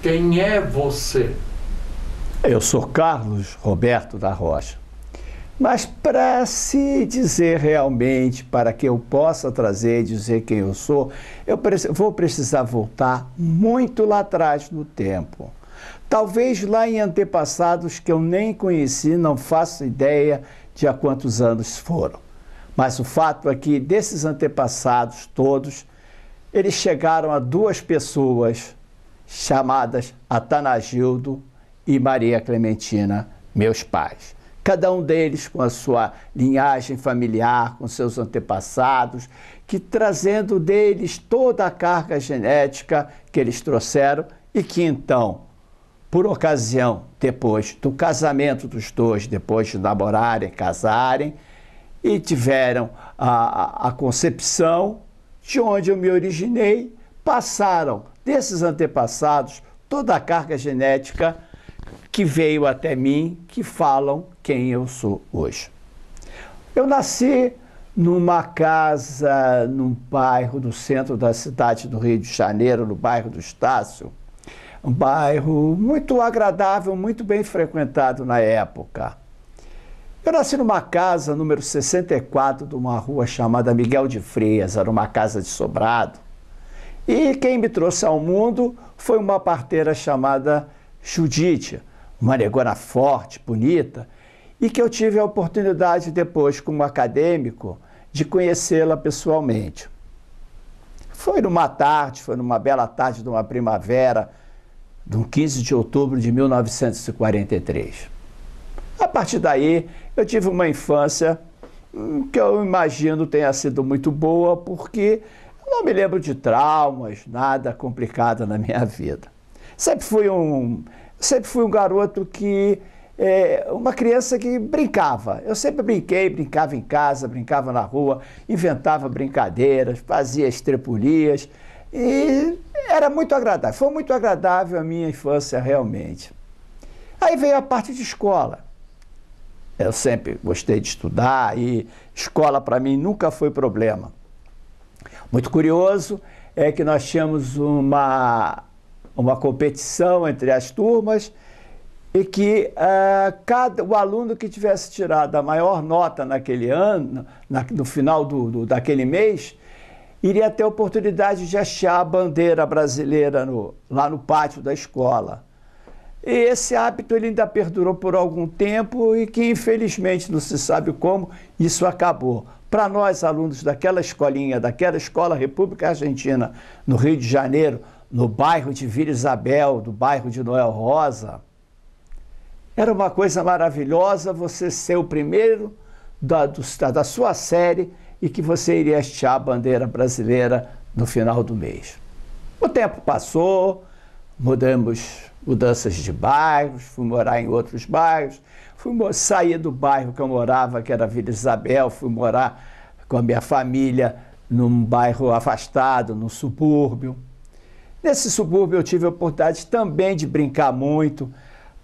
Quem é você? Eu sou Carlos Roberto da Rocha. Mas para se dizer realmente, para que eu possa trazer e dizer quem eu sou, eu vou precisar voltar muito lá atrás no tempo. Talvez lá em antepassados que eu nem conheci, não faço ideia de há quantos anos foram. Mas o fato é que desses antepassados todos, eles chegaram a duas pessoas chamadas Atanagildo e Maria Clementina, meus pais. Cada um deles com a sua linhagem familiar, com seus antepassados, que trazendo deles toda a carga genética que eles trouxeram e que então, por ocasião, depois do casamento dos dois, depois de namorarem, casarem, e tiveram a, a, concepção de onde eu me originei, passaram desses antepassados toda a carga genética que veio até mim, que falam quem eu sou hoje. Eu nasci numa casa, num bairro do centro da cidade do Rio de Janeiro, no bairro do Estácio, um bairro muito agradável, muito bem frequentado na época. Eu nasci numa casa número 64 de uma rua chamada Miguel de Freias, era uma casa de sobrado. E quem me trouxe ao mundo foi uma parteira chamada Judite, uma negona forte, bonita, e que eu tive a oportunidade depois, como acadêmico, de conhecê-la pessoalmente. Foi numa tarde, foi numa bela tarde de uma primavera, de um 15 de outubro de 1943. A partir daí, eu tive uma infância hum, que eu imagino tenha sido muito boa, porque não me lembro de traumas, nada complicado na minha vida. Sempre fui um, sempre fui um garoto que é, uma criança que brincava. Eu sempre brinquei, brincava em casa, brincava na rua, inventava brincadeiras, fazia estrepulias e era muito agradável. Foi muito agradável a minha infância realmente. Aí veio a parte de escola. Eu sempre gostei de estudar e escola para mim nunca foi problema. Muito curioso é que nós tínhamos uma, uma competição entre as turmas e que uh, cada, o aluno que tivesse tirado a maior nota naquele ano, na, no final do, do, daquele mês, iria ter a oportunidade de achar a bandeira brasileira no, lá no pátio da escola. E esse hábito ele ainda perdurou por algum tempo e que, infelizmente, não se sabe como, isso acabou. Para nós, alunos daquela escolinha, daquela escola República Argentina, no Rio de Janeiro, no bairro de Vila Isabel, do bairro de Noel Rosa, era uma coisa maravilhosa você ser o primeiro da, do, da sua série e que você iria hastear a bandeira brasileira no final do mês. O tempo passou, mudamos mudanças de bairros, fui morar em outros bairros, Fui sair do bairro que eu morava, que era Vila Isabel, fui morar com a minha família num bairro afastado, num subúrbio. Nesse subúrbio eu tive a oportunidade também de brincar muito.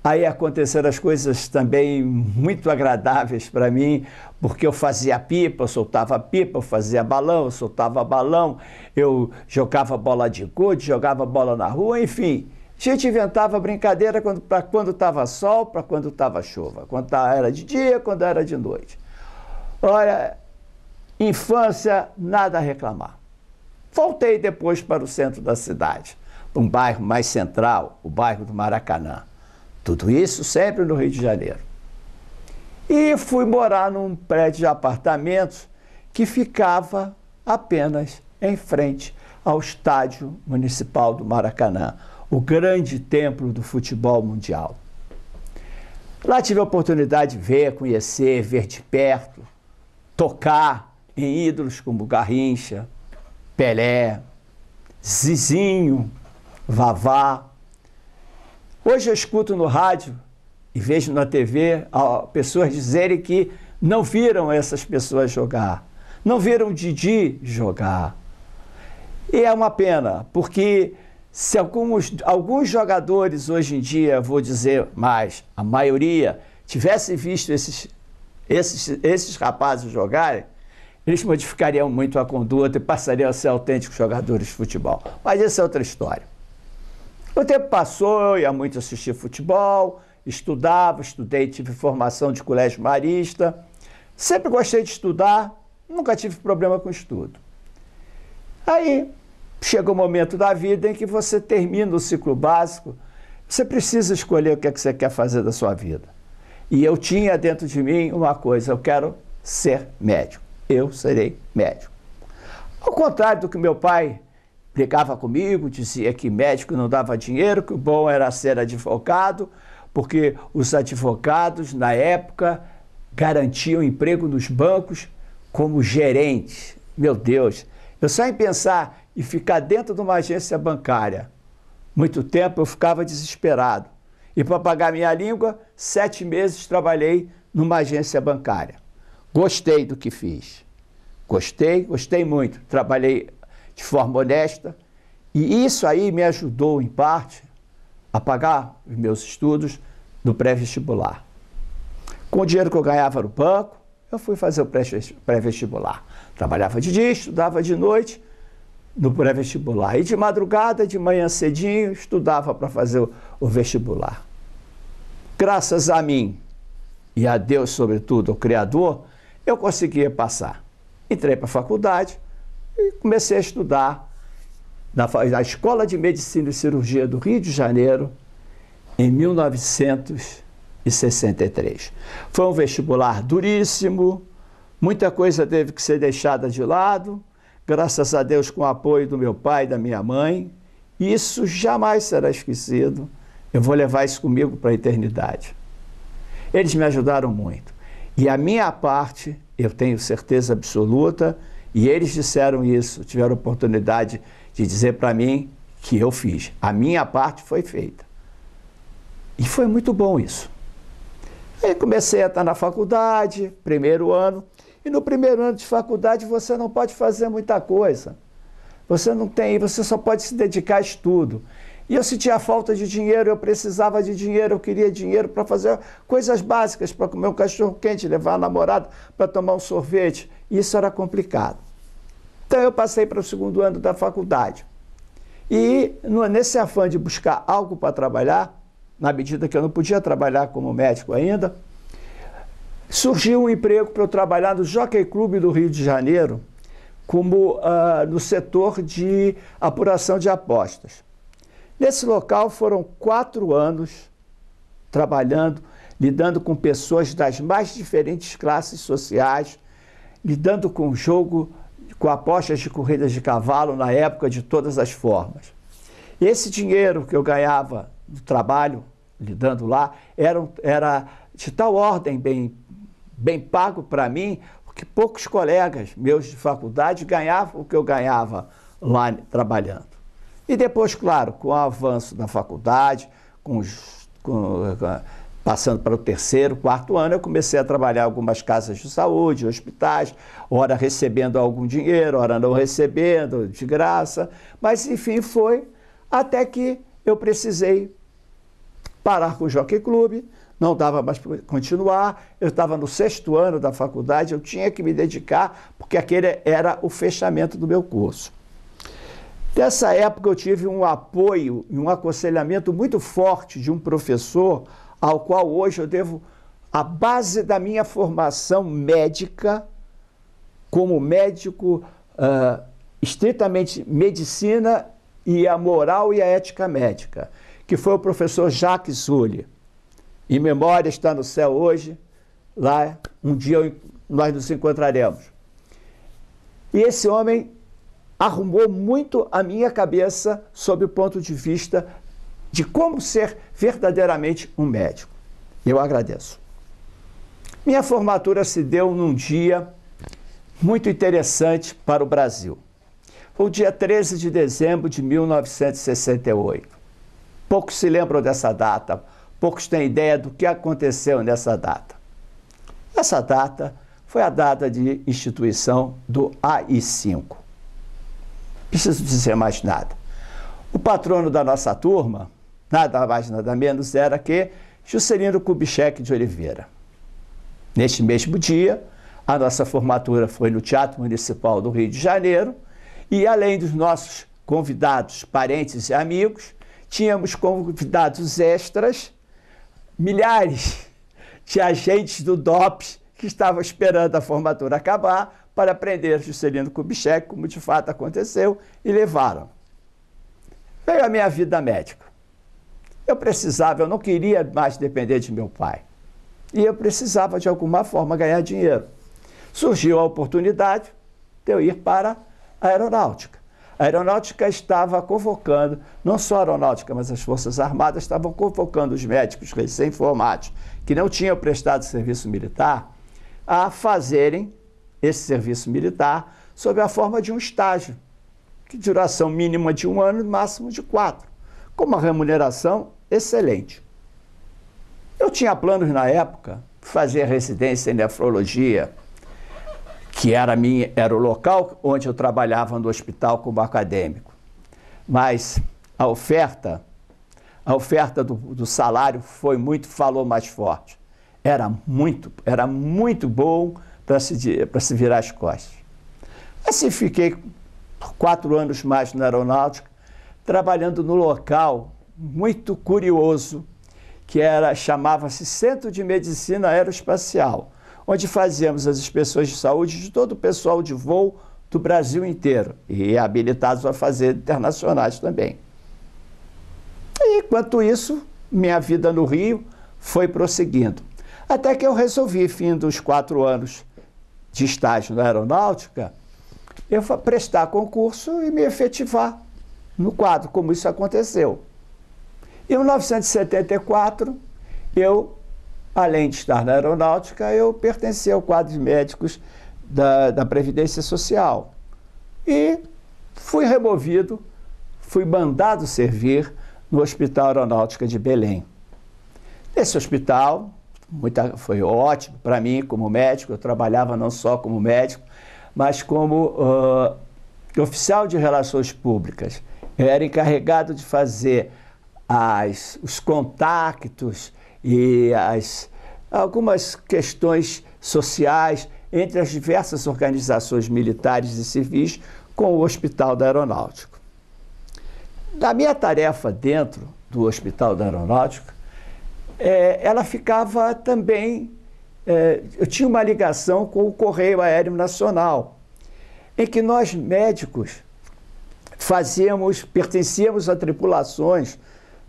Aí aconteceram as coisas também muito agradáveis para mim, porque eu fazia pipa, eu soltava pipa, eu fazia balão, eu soltava balão, eu jogava bola de gude, jogava bola na rua, enfim. A gente inventava brincadeira para quando estava sol, para quando estava chuva, quando era de dia, quando era de noite. Olha, infância, nada a reclamar. Voltei depois para o centro da cidade, para um bairro mais central, o bairro do Maracanã. Tudo isso sempre no Rio de Janeiro. E fui morar num prédio de apartamentos que ficava apenas em frente ao Estádio Municipal do Maracanã, o grande templo do futebol mundial. Lá tive a oportunidade de ver, conhecer, ver de perto, tocar em ídolos como Garrincha, Pelé, Zizinho, Vavá. Hoje eu escuto no rádio e vejo na TV pessoas dizerem que não viram essas pessoas jogar, não viram Didi jogar. E é uma pena, porque se alguns, alguns jogadores hoje em dia, vou dizer mais, a maioria, tivesse visto esses, esses, esses rapazes jogarem, eles modificariam muito a conduta e passariam a ser autênticos jogadores de futebol. Mas essa é outra história. O tempo passou, eu ia muito assistir futebol, estudava, estudei, tive formação de colégio marista. Sempre gostei de estudar, nunca tive problema com estudo. Aí, Chega o um momento da vida em que você termina o ciclo básico, você precisa escolher o que, é que você quer fazer da sua vida. E eu tinha dentro de mim uma coisa: eu quero ser médico. Eu serei médico. Ao contrário do que meu pai brigava comigo, dizia que médico não dava dinheiro, que o bom era ser advogado, porque os advogados, na época, garantiam emprego nos bancos como gerentes. Meu Deus, eu só em pensar e ficar dentro de uma agência bancária. Muito tempo eu ficava desesperado. E para pagar minha língua, sete meses trabalhei numa agência bancária. Gostei do que fiz. Gostei, gostei muito. Trabalhei de forma honesta. E isso aí me ajudou, em parte, a pagar os meus estudos do pré-vestibular. Com o dinheiro que eu ganhava no banco, eu fui fazer o pré-vestibular. Trabalhava de dia, estudava de noite no pré-vestibular. E de madrugada, de manhã cedinho, estudava para fazer o, o vestibular. Graças a mim e a Deus, sobretudo, o Criador, eu conseguia passar. Entrei para a faculdade e comecei a estudar na, na Escola de Medicina e Cirurgia do Rio de Janeiro em 1963. Foi um vestibular duríssimo, muita coisa teve que ser deixada de lado graças a Deus com o apoio do meu pai, da minha mãe. Isso jamais será esquecido. Eu vou levar isso comigo para a eternidade. Eles me ajudaram muito. E a minha parte, eu tenho certeza absoluta, e eles disseram isso, tiveram oportunidade de dizer para mim que eu fiz. A minha parte foi feita. E foi muito bom isso. Aí comecei a estar na faculdade, primeiro ano, e no primeiro ano de faculdade você não pode fazer muita coisa. Você não tem, você só pode se dedicar a estudo. E eu sentia falta de dinheiro, eu precisava de dinheiro, eu queria dinheiro para fazer coisas básicas, para comer um cachorro quente, levar a namorada para tomar um sorvete. Isso era complicado. Então eu passei para o segundo ano da faculdade. E nesse afã de buscar algo para trabalhar, na medida que eu não podia trabalhar como médico ainda, Surgiu um emprego para eu trabalhar no Jockey Clube do Rio de Janeiro, como uh, no setor de apuração de apostas. Nesse local foram quatro anos trabalhando, lidando com pessoas das mais diferentes classes sociais, lidando com jogo, com apostas de corridas de cavalo na época de todas as formas. Esse dinheiro que eu ganhava do trabalho, lidando lá, era, era de tal ordem bem bem pago para mim, porque poucos colegas meus de faculdade ganhavam o que eu ganhava lá trabalhando. E depois, claro, com o avanço da faculdade, com os, com, passando para o terceiro, quarto ano, eu comecei a trabalhar em algumas casas de saúde, hospitais, ora recebendo algum dinheiro, ora não recebendo, de graça. Mas, enfim, foi até que eu precisei parar com o Jockey Clube, não dava mais para continuar. Eu estava no sexto ano da faculdade, eu tinha que me dedicar, porque aquele era o fechamento do meu curso. Nessa época, eu tive um apoio e um aconselhamento muito forte de um professor, ao qual hoje eu devo a base da minha formação médica, como médico, uh, estritamente medicina e a moral e a ética médica, que foi o professor Jacques Sully. Em memória está no céu hoje, lá um dia nós nos encontraremos. E esse homem arrumou muito a minha cabeça sob o ponto de vista de como ser verdadeiramente um médico. Eu agradeço. Minha formatura se deu num dia muito interessante para o Brasil. Foi o dia 13 de dezembro de 1968. Poucos se lembram dessa data, poucos têm ideia do que aconteceu nessa data. Essa data foi a data de instituição do AI5. Preciso dizer mais nada. O patrono da nossa turma, nada mais nada menos, era que Juscelino Kubitschek de Oliveira. Neste mesmo dia, a nossa formatura foi no Teatro Municipal do Rio de Janeiro e, além dos nossos convidados, parentes e amigos, tínhamos convidados extras milhares de agentes do DOPS que estavam esperando a formatura acabar para prender Juscelino Kubitschek, como de fato aconteceu, e levaram. Veio a minha vida médica. Eu precisava, eu não queria mais depender de meu pai. E eu precisava, de alguma forma, ganhar dinheiro. Surgiu a oportunidade de eu ir para a aeronáutica. A aeronáutica estava convocando, não só a aeronáutica, mas as Forças Armadas estavam convocando os médicos recém-formados, que não tinham prestado serviço militar, a fazerem esse serviço militar sob a forma de um estágio, de duração mínima de um ano, máximo de quatro, com uma remuneração excelente. Eu tinha planos na época, fazer residência em nefrologia, que era, minha, era o local onde eu trabalhava no hospital como acadêmico. Mas a oferta, a oferta do, do salário foi muito, falou mais forte. Era muito, era muito bom para se, se virar as costas. Assim fiquei quatro anos mais na aeronáutica, trabalhando no local muito curioso, que era chamava-se Centro de Medicina Aeroespacial onde fazíamos as inspeções de saúde de todo o pessoal de voo do Brasil inteiro e habilitados a fazer internacionais também. E, enquanto isso, minha vida no Rio foi prosseguindo. Até que eu resolvi, fim dos quatro anos de estágio na aeronáutica, eu prestar concurso e me efetivar no quadro, como isso aconteceu. Em 1974, eu Além de estar na aeronáutica, eu pertencia ao quadro de médicos da, da Previdência Social. E fui removido, fui mandado servir no Hospital Aeronáutica de Belém. Nesse hospital, muita, foi ótimo para mim como médico, eu trabalhava não só como médico, mas como uh, oficial de relações públicas. Eu era encarregado de fazer as, os contactos e as, algumas questões sociais entre as diversas organizações militares e civis com o Hospital da Aeronáutica. Da minha tarefa dentro do Hospital da Aeronáutica, é, ela ficava também. É, eu tinha uma ligação com o Correio Aéreo Nacional, em que nós médicos fazíamos, pertencíamos a tripulações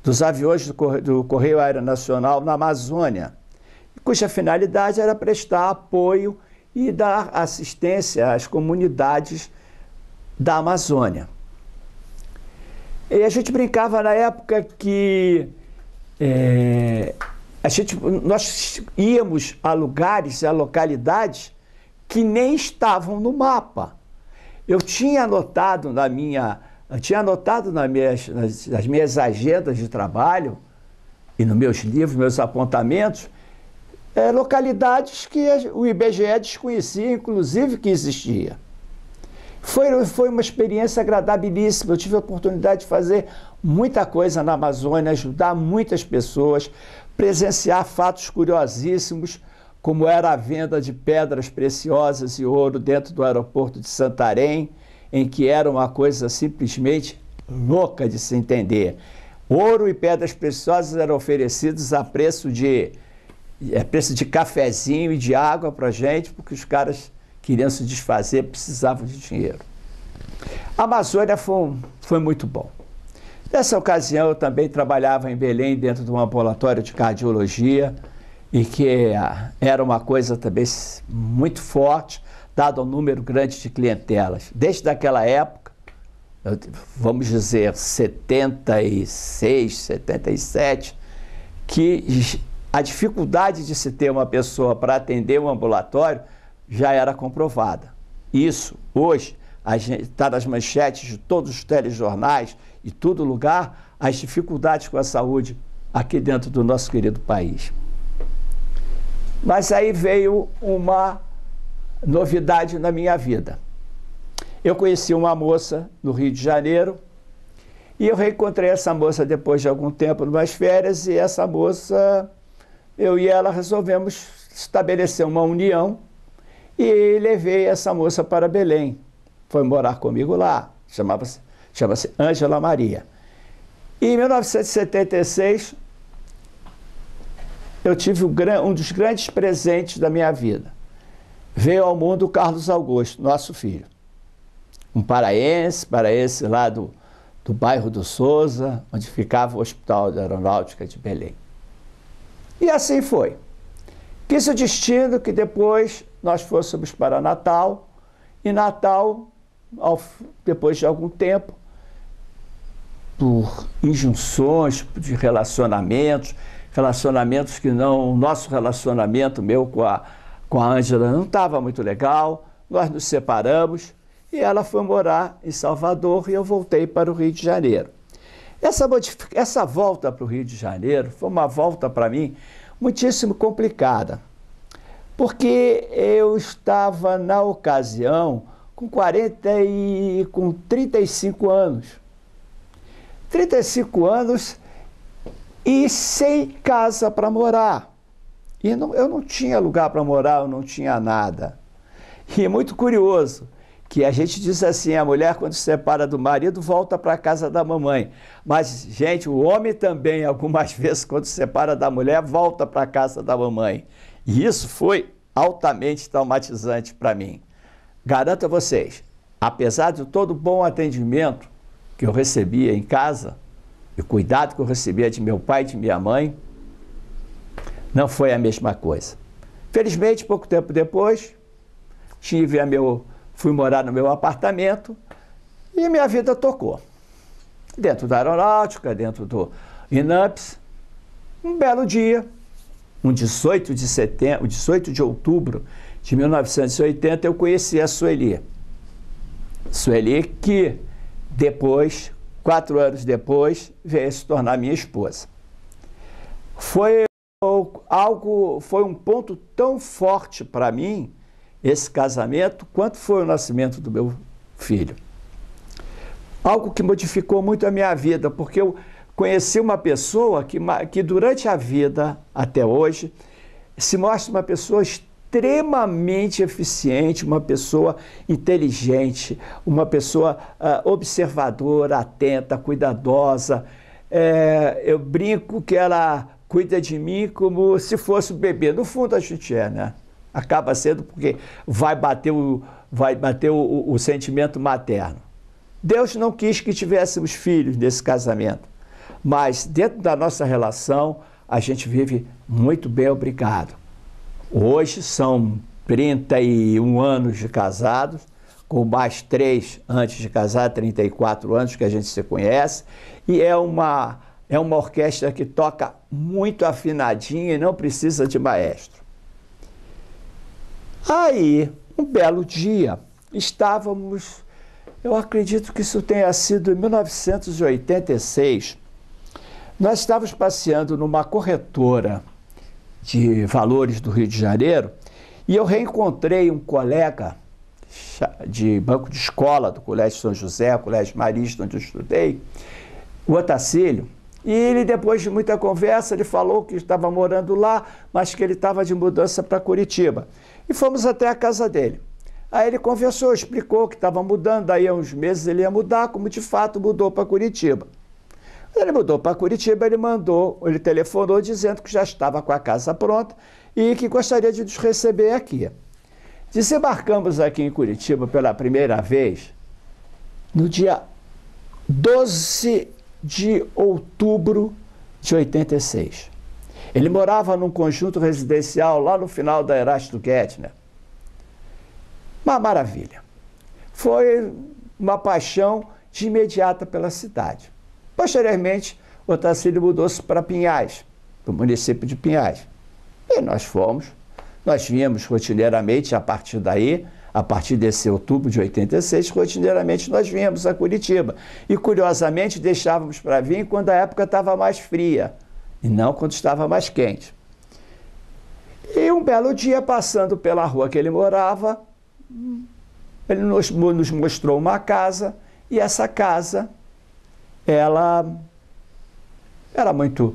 dos aviões do Correio Aéreo Nacional na Amazônia, cuja finalidade era prestar apoio e dar assistência às comunidades da Amazônia. E a gente brincava na época que é, a gente, nós íamos a lugares, a localidades que nem estavam no mapa. Eu tinha anotado na minha eu tinha anotado nas minhas, nas, nas minhas agendas de trabalho e nos meus livros, meus apontamentos, é, localidades que o IBGE desconhecia, inclusive, que existia. Foi, foi uma experiência agradabilíssima. Eu tive a oportunidade de fazer muita coisa na Amazônia, ajudar muitas pessoas, presenciar fatos curiosíssimos, como era a venda de pedras preciosas e ouro dentro do aeroporto de Santarém em que era uma coisa simplesmente louca de se entender. Ouro e pedras preciosas eram oferecidos a preço de a é, preço de cafezinho e de água para gente, porque os caras queriam se desfazer, precisavam de dinheiro. A Amazônia foi, foi muito bom. Nessa ocasião, eu também trabalhava em Belém, dentro de um ambulatório de cardiologia, e que ah, era uma coisa também muito forte dado ao número grande de clientelas. Desde aquela época, vamos dizer 76, 77, que a dificuldade de se ter uma pessoa para atender um ambulatório já era comprovada. Isso, hoje, está nas manchetes de todos os telejornais e todo lugar, as dificuldades com a saúde aqui dentro do nosso querido país. Mas aí veio uma novidade na minha vida. Eu conheci uma moça no Rio de Janeiro e eu reencontrei essa moça depois de algum tempo, nas férias, e essa moça, eu e ela resolvemos estabelecer uma união e levei essa moça para Belém. Foi morar comigo lá, chamava-se chama-se Ângela Maria. E em 1976, eu tive um dos grandes presentes da minha vida veio ao mundo Carlos Augusto, nosso filho. Um paraense, paraense lá do, do bairro do Souza, onde ficava o Hospital da Aeronáutica de Belém. E assim foi. Quis o destino que depois nós fôssemos para Natal, e Natal, ao, depois de algum tempo, por injunções de relacionamentos, relacionamentos que não. O nosso relacionamento meu com a com a Ângela não estava muito legal, nós nos separamos e ela foi morar em Salvador e eu voltei para o Rio de Janeiro. Essa, essa volta para o Rio de Janeiro foi uma volta para mim muitíssimo complicada, porque eu estava, na ocasião, com 40 e com 35 anos. 35 anos e sem casa para morar. E não, eu não tinha lugar para morar, eu não tinha nada. E é muito curioso que a gente diz assim, a mulher quando se separa do marido volta para a casa da mamãe. Mas, gente, o homem também, algumas vezes, quando se separa da mulher, volta para a casa da mamãe. E isso foi altamente traumatizante para mim. Garanto a vocês, apesar de todo o bom atendimento que eu recebia em casa, e o cuidado que eu recebia de meu pai e de minha mãe, não foi a mesma coisa. Felizmente, pouco tempo depois, tive a meu, fui morar no meu apartamento e minha vida tocou. Dentro da aeronáutica, dentro do INAPS, um belo dia, um 18 de setembro, 18 de outubro de 1980, eu conheci a Sueli. Sueli que depois, quatro anos depois, veio se tornar minha esposa. Foi algo foi um ponto tão forte para mim esse casamento quanto foi o nascimento do meu filho. Algo que modificou muito a minha vida, porque eu conheci uma pessoa que, que durante a vida até hoje se mostra uma pessoa extremamente eficiente, uma pessoa inteligente, uma pessoa uh, observadora, atenta, cuidadosa. É, eu brinco que ela cuida de mim como se fosse um bebê. No fundo a gente é, né? Acaba sendo porque vai bater o, vai bater o, o, o sentimento materno. Deus não quis que tivéssemos filhos nesse casamento, mas dentro da nossa relação a gente vive muito bem, obrigado. Hoje são 31 anos de casados, com mais três antes de casar, 34 anos que a gente se conhece, e é uma é uma orquestra que toca muito afinadinha e não precisa de maestro. Aí, um belo dia, estávamos, eu acredito que isso tenha sido em 1986, nós estávamos passeando numa corretora de valores do Rio de Janeiro e eu reencontrei um colega de banco de escola do Colégio São José, Colégio Marista, onde eu estudei, o Otacílio, e ele, depois de muita conversa, ele falou que estava morando lá, mas que ele estava de mudança para Curitiba. E fomos até a casa dele. Aí ele conversou, explicou que estava mudando, daí a uns meses ele ia mudar, como de fato mudou para Curitiba. Quando Ele mudou para Curitiba, ele mandou, ele telefonou dizendo que já estava com a casa pronta e que gostaria de nos receber aqui. Desembarcamos aqui em Curitiba pela primeira vez no dia 12 de outubro de 86. Ele morava num conjunto residencial lá no final da Erasto Gettner. Uma maravilha. Foi uma paixão de imediata pela cidade. Posteriormente, o Tarcílio mudou-se para Pinhais, para o município de Pinhais. E nós fomos, nós vínhamos rotineiramente a partir daí a partir desse outubro de 86, rotineiramente nós vínhamos a Curitiba. E curiosamente deixávamos para vir quando a época estava mais fria e não quando estava mais quente. E um belo dia, passando pela rua que ele morava, ele nos, nos mostrou uma casa e essa casa, ela era muito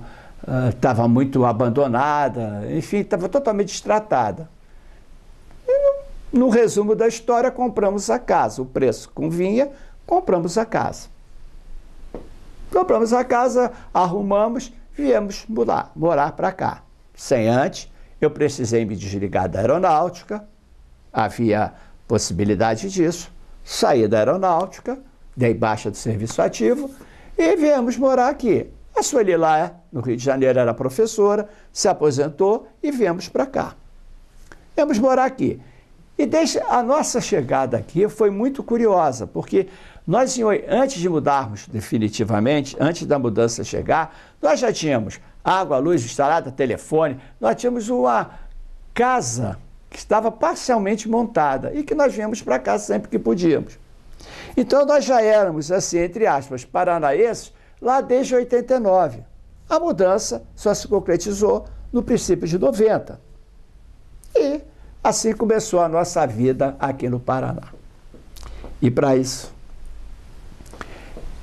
estava ah, uh, muito abandonada, enfim, estava totalmente destratada. E não, no resumo da história, compramos a casa. O preço convinha, compramos a casa. Compramos a casa, arrumamos, viemos morar, morar para cá. Sem antes, eu precisei me desligar da aeronáutica, havia possibilidade disso, saí da aeronáutica, dei baixa do serviço ativo e viemos morar aqui. A Sueli lá, no Rio de Janeiro, era professora, se aposentou e viemos para cá. Viemos morar aqui. E desde a nossa chegada aqui foi muito curiosa, porque nós, antes de mudarmos definitivamente, antes da mudança chegar, nós já tínhamos água, luz instalada, telefone, nós tínhamos uma casa que estava parcialmente montada e que nós viemos para cá sempre que podíamos. Então nós já éramos, assim, entre aspas, paranaenses lá desde 89. A mudança só se concretizou no princípio de 90. E Assim começou a nossa vida aqui no Paraná. E para isso,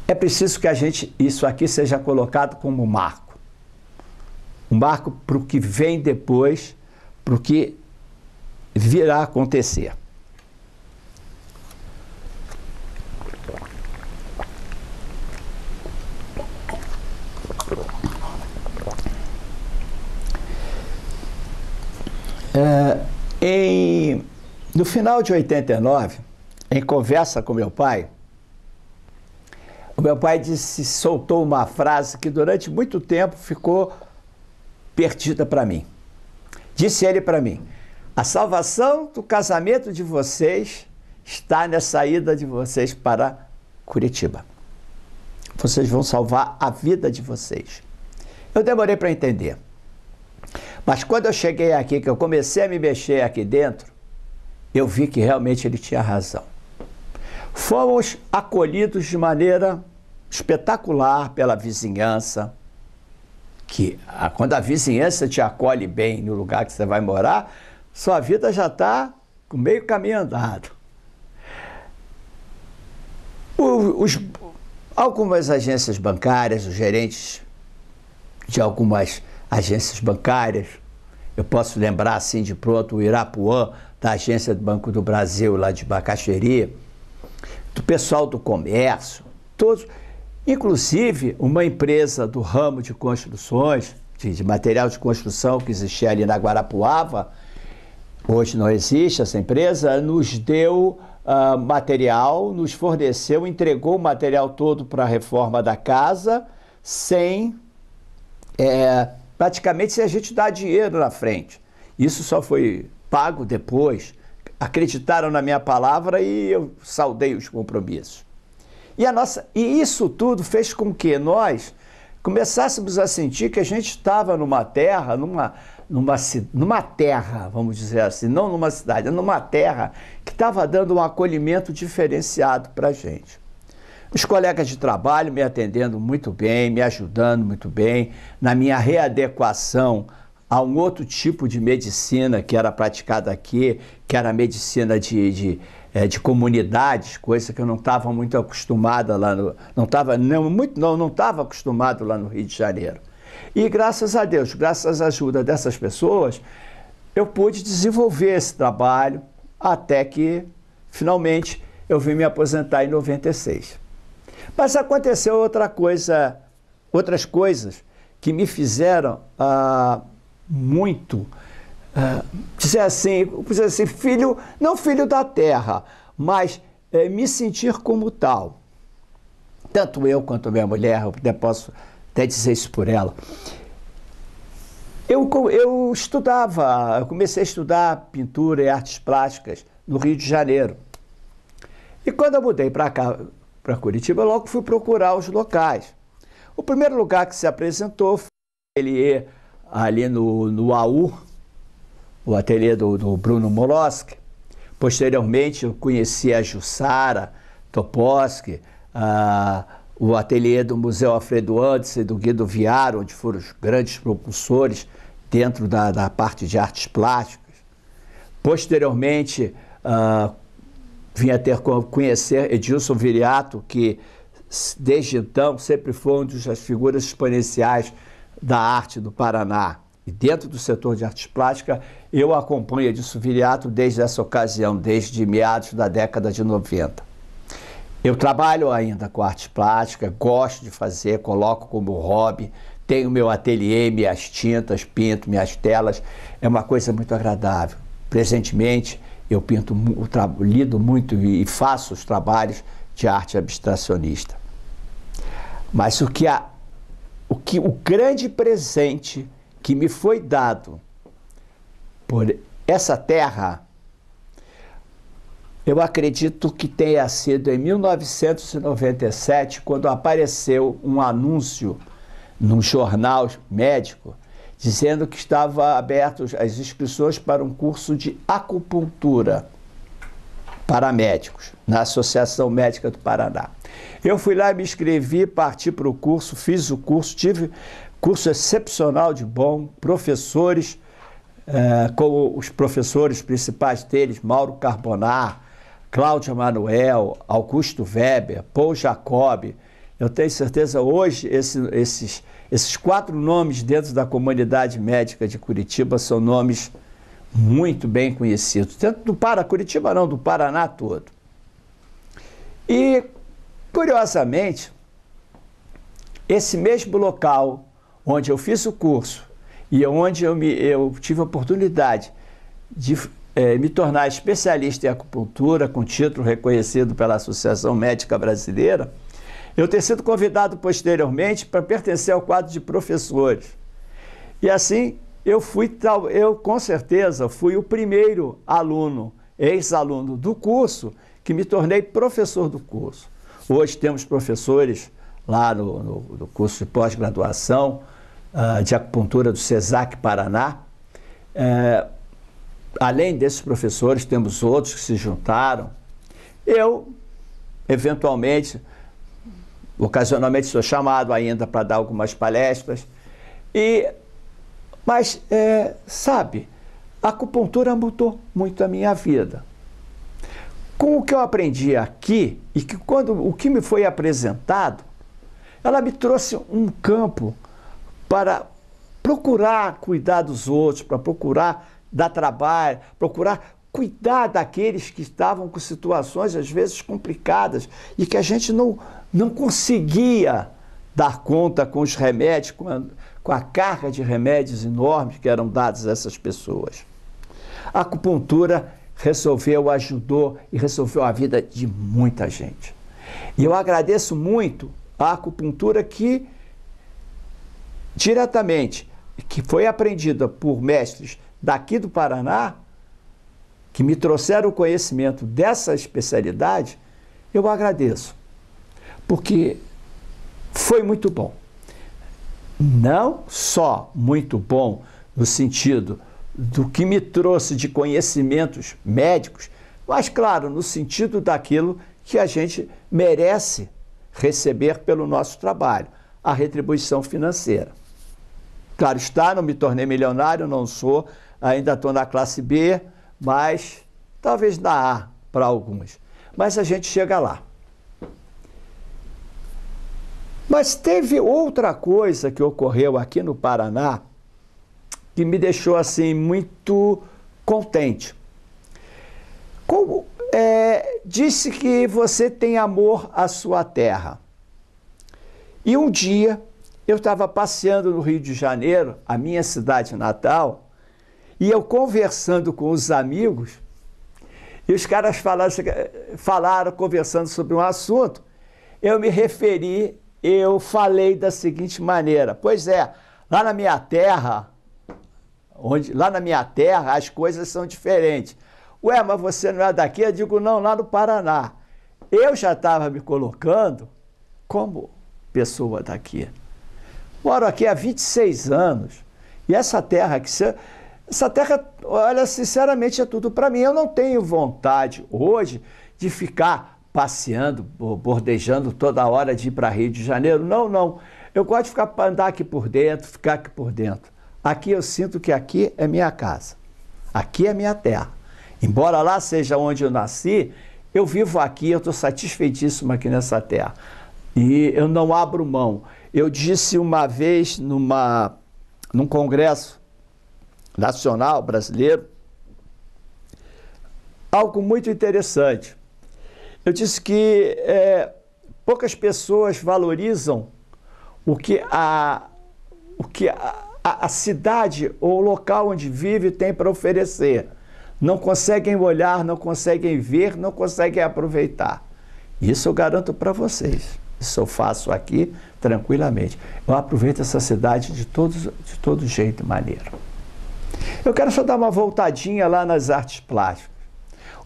é preciso que a gente, isso aqui seja colocado como um marco. Um marco para o que vem depois, para o que virá acontecer. No final de 89, em conversa com meu pai, o meu pai disse, soltou uma frase que durante muito tempo ficou perdida para mim. Disse ele para mim: a salvação do casamento de vocês está na saída de vocês para Curitiba. Vocês vão salvar a vida de vocês. Eu demorei para entender. Mas quando eu cheguei aqui, que eu comecei a me mexer aqui dentro, eu vi que realmente ele tinha razão. Fomos acolhidos de maneira espetacular pela vizinhança, que a, ah, quando a vizinhança te acolhe bem no lugar que você vai morar, sua vida já está com meio caminho andado. O, os, algumas agências bancárias, os gerentes de algumas agências bancárias, eu posso lembrar assim de pronto o Irapuã, da agência do Banco do Brasil lá de Bacacheri, do pessoal do comércio, todos, inclusive uma empresa do ramo de construções, de, de material de construção que existia ali na Guarapuava, hoje não existe essa empresa, nos deu uh, material, nos forneceu, entregou o material todo para a reforma da casa, sem é, praticamente sem a gente dar dinheiro na frente. Isso só foi pago depois. Acreditaram na minha palavra e eu saudei os compromissos. E, a nossa, e isso tudo fez com que nós começássemos a sentir que a gente estava numa terra, numa, numa, numa terra, vamos dizer assim, não numa cidade, numa terra que estava dando um acolhimento diferenciado para a gente. Os colegas de trabalho me atendendo muito bem, me ajudando muito bem na minha readequação a um outro tipo de medicina que era praticada aqui, que era a medicina de, de, é, de comunidades, coisa que eu não estava muito acostumada lá no. Não estava não, muito, não, não acostumado lá no Rio de Janeiro. E graças a Deus, graças à ajuda dessas pessoas, eu pude desenvolver esse trabalho até que, finalmente, eu vim me aposentar em 96. Mas aconteceu outra coisa, outras coisas que me fizeram. Ah, muito, uh, ah, dizer, assim, dizer assim, filho, não filho da terra, mas é, me sentir como tal. Tanto eu quanto minha mulher, eu até posso até dizer isso por ela. Eu, eu estudava, eu comecei a estudar pintura e artes plásticas no Rio de Janeiro. E quando eu mudei para cá, para Curitiba, logo fui procurar os locais. O primeiro lugar que se apresentou foi o ateliê ali no, no AU, o ateliê do, do Bruno Moloski. Posteriormente, eu conheci a Jussara Toposki, a, o ateliê do Museu Alfredo Antes e do Guido Viar, onde foram os grandes propulsores dentro da, da parte de artes plásticas. Posteriormente, uh, vim a ter conhecer Edilson Viriato, que desde então sempre foi uma das figuras exponenciais da Arte do Paraná. E dentro do setor de artes plásticas, eu acompanho Edson Viriato desde essa ocasião, desde meados da década de 90. Eu trabalho ainda com arte plástica, gosto de fazer, coloco como hobby, tenho meu ateliê, minhas tintas, pinto minhas telas, é uma coisa muito agradável. Presentemente, eu pinto, lido muito e faço os trabalhos de arte abstracionista. Mas o que a o que o grande presente que me foi dado por essa terra, eu acredito que tenha sido em 1997 quando apareceu um anúncio num jornal médico dizendo que estava abertos as inscrições para um curso de acupuntura paramédicos, na Associação Médica do Paraná. Eu fui lá, me inscrevi, parti para o curso, fiz o curso, tive curso excepcional de bom, professores, eh, como os professores principais deles, Mauro Carbonar, Cláudia Manuel, Augusto Weber, Paul Jacob. Eu tenho certeza hoje esse, esses, esses quatro nomes dentro da comunidade médica de Curitiba são nomes muito bem conhecido, tanto do Pará, Curitiba não, do Paraná todo. E, curiosamente, esse mesmo local onde eu fiz o curso e onde eu, me, eu tive a oportunidade de é, me tornar especialista em acupuntura, com título reconhecido pela Associação Médica Brasileira, eu ter sido convidado posteriormente para pertencer ao quadro de professores. E assim eu fui, tal, eu com certeza fui o primeiro aluno, ex-aluno do curso, que me tornei professor do curso. Hoje temos professores lá no, no, no curso de pós-graduação uh, de acupuntura do SESAC Paraná. Eh, além desses professores, temos outros que se juntaram. Eu, eventualmente, ocasionalmente sou chamado ainda para dar algumas palestras. E mas, é, sabe, a acupuntura mudou muito a minha vida. Com o que eu aprendi aqui e que quando o que me foi apresentado, ela me trouxe um campo para procurar cuidar dos outros, para procurar dar trabalho, procurar cuidar daqueles que estavam com situações às vezes complicadas e que a gente não, não conseguia dar conta com os remédios, com a, com a carga de remédios enormes que eram dados a essas pessoas. A acupuntura resolveu, ajudou e resolveu a vida de muita gente. E eu agradeço muito a acupuntura que diretamente que foi aprendida por mestres daqui do Paraná, que me trouxeram o conhecimento dessa especialidade, eu agradeço. Porque foi muito bom. Não só muito bom no sentido do que me trouxe de conhecimentos médicos, mas, claro, no sentido daquilo que a gente merece receber pelo nosso trabalho, a retribuição financeira. Claro está, não me tornei milionário, não sou, ainda estou na classe B, mas talvez na A para alguns. Mas a gente chega lá. Mas teve outra coisa que ocorreu aqui no Paraná que me deixou assim muito contente. Como, é, disse que você tem amor à sua terra. E um dia eu estava passeando no Rio de Janeiro, a minha cidade natal, e eu conversando com os amigos, e os caras falaram, falaram conversando sobre um assunto, eu me referi eu falei da seguinte maneira: Pois é, lá na minha terra, onde, lá na minha terra as coisas são diferentes. Ué, mas você não é daqui? Eu digo, não, lá no Paraná. Eu já estava me colocando como pessoa daqui. Moro aqui há 26 anos. E essa terra que você. Essa terra, olha, sinceramente, é tudo para mim. Eu não tenho vontade hoje de ficar passeando, bordejando toda hora de ir para Rio de Janeiro. Não, não. Eu gosto de ficar, andar aqui por dentro, ficar aqui por dentro. Aqui eu sinto que aqui é minha casa. Aqui é minha terra. Embora lá seja onde eu nasci, eu vivo aqui, eu estou satisfeitíssimo aqui nessa terra. E eu não abro mão. Eu disse uma vez numa, num congresso nacional brasileiro algo muito interessante. Eu disse que é, poucas pessoas valorizam o que a, o que a, a, cidade ou o local onde vive tem para oferecer. Não conseguem olhar, não conseguem ver, não conseguem aproveitar. Isso eu garanto para vocês. Isso eu faço aqui tranquilamente. Eu aproveito essa cidade de, todos, de todo jeito e maneira. Eu quero só dar uma voltadinha lá nas artes plásticas.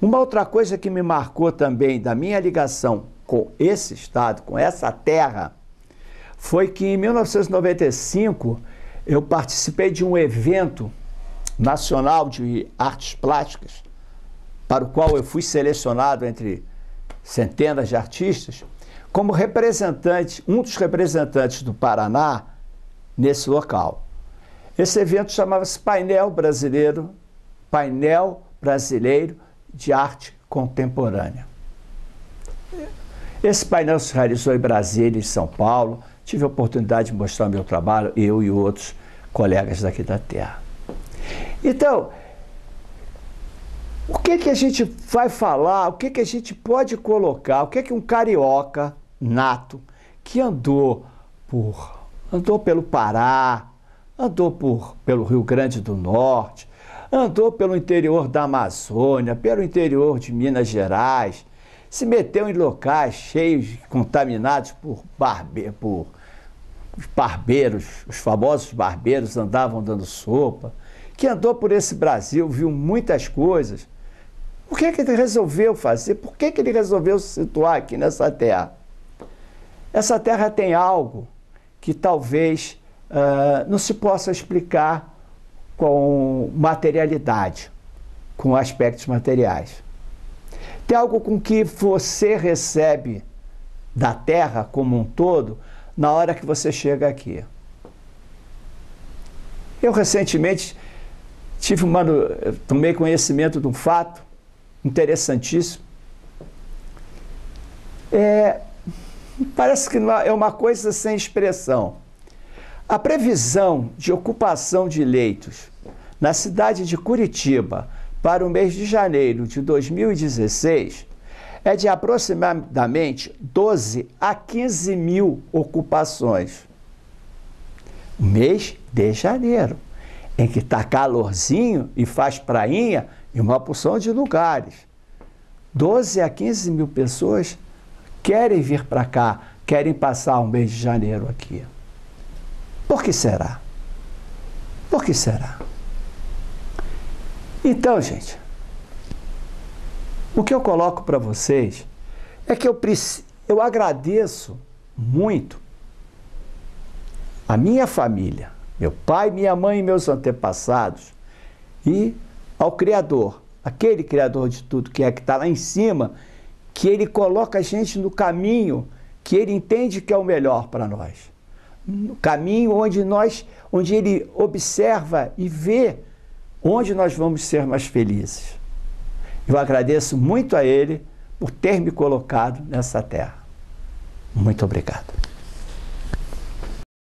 Uma outra coisa que me marcou também da minha ligação com esse estado, com essa terra, foi que em 1995 eu participei de um evento nacional de artes plásticas, para o qual eu fui selecionado entre centenas de artistas, como representante, um dos representantes do Paraná nesse local. Esse evento chamava-se Painel Brasileiro, Painel Brasileiro de arte contemporânea. Esse painel se realizou em Brasília e São Paulo. Tive a oportunidade de mostrar meu trabalho, eu e outros colegas daqui da Terra. Então, o que, que a gente vai falar, o que, que a gente pode colocar, o que, que um carioca nato que andou por andou pelo Pará, andou por, pelo Rio Grande do Norte, Andou pelo interior da Amazônia, pelo interior de Minas Gerais, se meteu em locais cheios, contaminados por, barbe, por barbeiros, os famosos barbeiros andavam dando sopa, que andou por esse Brasil, viu muitas coisas. Por que, que ele resolveu fazer? Por que, que ele resolveu se situar aqui nessa terra? Essa terra tem algo que talvez uh, não se possa explicar com materialidade, com aspectos materiais. Tem algo com que você recebe da Terra como um todo na hora que você chega aqui. Eu recentemente tive uma, tomei conhecimento de um fato interessantíssimo. É, parece que é, é uma coisa sem expressão. A previsão de ocupação de leitos na cidade de Curitiba para o mês de janeiro de 2016 é de aproximadamente 12 a 15 mil ocupações. Mês de janeiro, em que está calorzinho e faz prainha e uma porção de lugares. 12 a 15 mil pessoas querem vir para cá, querem passar o um mês de janeiro aqui. Por que será? Por que será? Então, gente, o que eu coloco para vocês é que eu, eu agradeço muito a minha família, meu pai, minha mãe e meus antepassados, e ao Criador, aquele Criador de tudo que é que está lá em cima, que ele coloca a gente no caminho que ele entende que é o melhor para nós no caminho onde nós, onde ele observa e vê onde nós vamos ser mais felizes. Eu agradeço muito a ele por ter me colocado nessa terra. Muito obrigado.